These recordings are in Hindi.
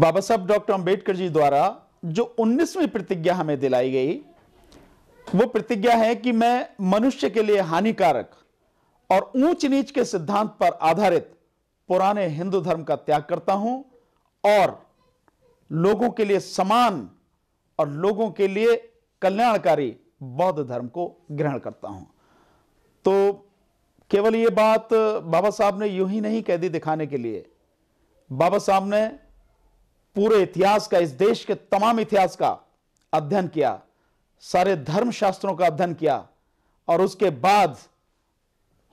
बाबा साहब डॉक्टर अंबेडकर जी द्वारा जो 19वीं प्रतिज्ञा हमें दिलाई गई वो प्रतिज्ञा है कि मैं मनुष्य के लिए हानिकारक और ऊंच नीच के सिद्धांत पर आधारित पुराने हिंदू धर्म का त्याग करता हूं और लोगों के लिए समान और लोगों के लिए कल्याणकारी बौद्ध धर्म को ग्रहण करता हूं तो केवल ये बात बाबा साहब ने यूं ही नहीं कह दी दिखाने के लिए बाबा साहब ने पूरे इतिहास का इस देश के तमाम इतिहास का अध्ययन किया सारे धर्म शास्त्रों का अध्ययन किया और उसके बाद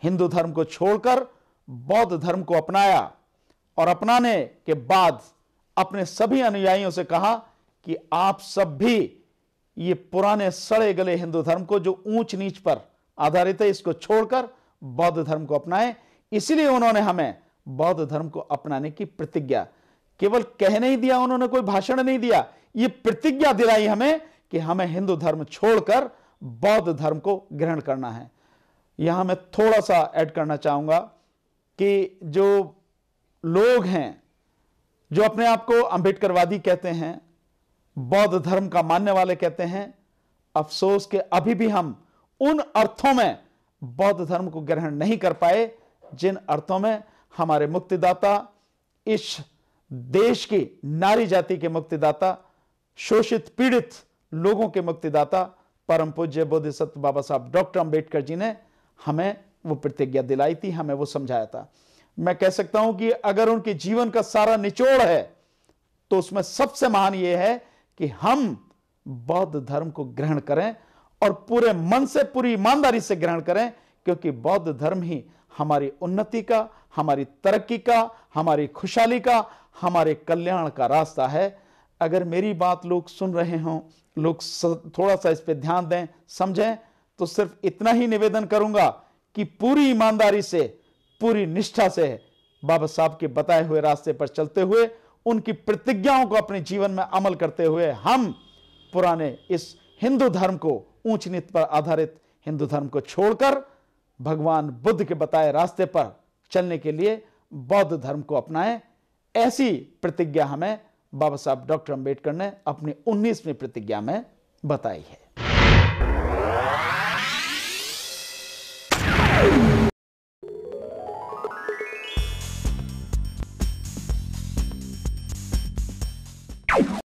हिंदू धर्म को छोड़कर बौद्ध धर्म को अपनाया और अपनाने के बाद अपने सभी अनुयायियों से कहा कि आप सब भी ये पुराने सड़े गले हिंदू धर्म को जो ऊंच नीच पर आधारित है इसको छोड़कर बौद्ध धर्म को अपनाएं इसलिए उन्होंने हमें बौद्ध धर्म को अपनाने की प्रतिज्ञा केवल कह नहीं दिया उन्होंने कोई भाषण नहीं दिया ये प्रतिज्ञा दिलाई हमें कि हमें हिंदू धर्म छोड़कर बौद्ध धर्म को ग्रहण करना है यहां मैं थोड़ा सा ऐड करना चाहूंगा कि जो लोग हैं जो अपने आप को अंबेडकरवादी कहते हैं बौद्ध धर्म का मानने वाले कहते हैं अफसोस के अभी भी हम उन अर्थों में बौद्ध धर्म को ग्रहण नहीं कर पाए जिन अर्थों में हमारे मुक्तिदाता इस देश की नारी जाति के मुक्तिदाता शोषित पीड़ित लोगों के मुक्तिदाता परम पूज्य बोधिसत्व बाबा साहब डॉक्टर अंबेडकर जी ने हमें वो प्रतिज्ञा दिलाई थी हमें वो समझाया था मैं कह सकता हूं कि अगर उनके जीवन का सारा निचोड़ है तो उसमें सबसे महान यह है कि हम बौद्ध धर्म को ग्रहण करें और पूरे मन से पूरी ईमानदारी से ग्रहण करें क्योंकि बौद्ध धर्म ही हमारी उन्नति का हमारी तरक्की का हमारी खुशहाली का हमारे कल्याण का रास्ता है अगर मेरी बात लोग सुन रहे हों लोग थोड़ा सा इस पर ध्यान दें समझें तो सिर्फ इतना ही निवेदन करूंगा कि पूरी ईमानदारी से पूरी निष्ठा से बाबा साहब के बताए हुए रास्ते पर चलते हुए उनकी प्रतिज्ञाओं को अपने जीवन में अमल करते हुए हम पुराने इस हिंदू धर्म को ऊंच नीत पर आधारित हिंदू धर्म को छोड़कर भगवान बुद्ध के बताए रास्ते पर चलने के लिए बौद्ध धर्म को अपनाएं ऐसी प्रतिज्ञा हमें बाबा साहब डॉक्टर अंबेडकर ने अपनी उन्नीसवीं प्रतिज्ञा में बताई है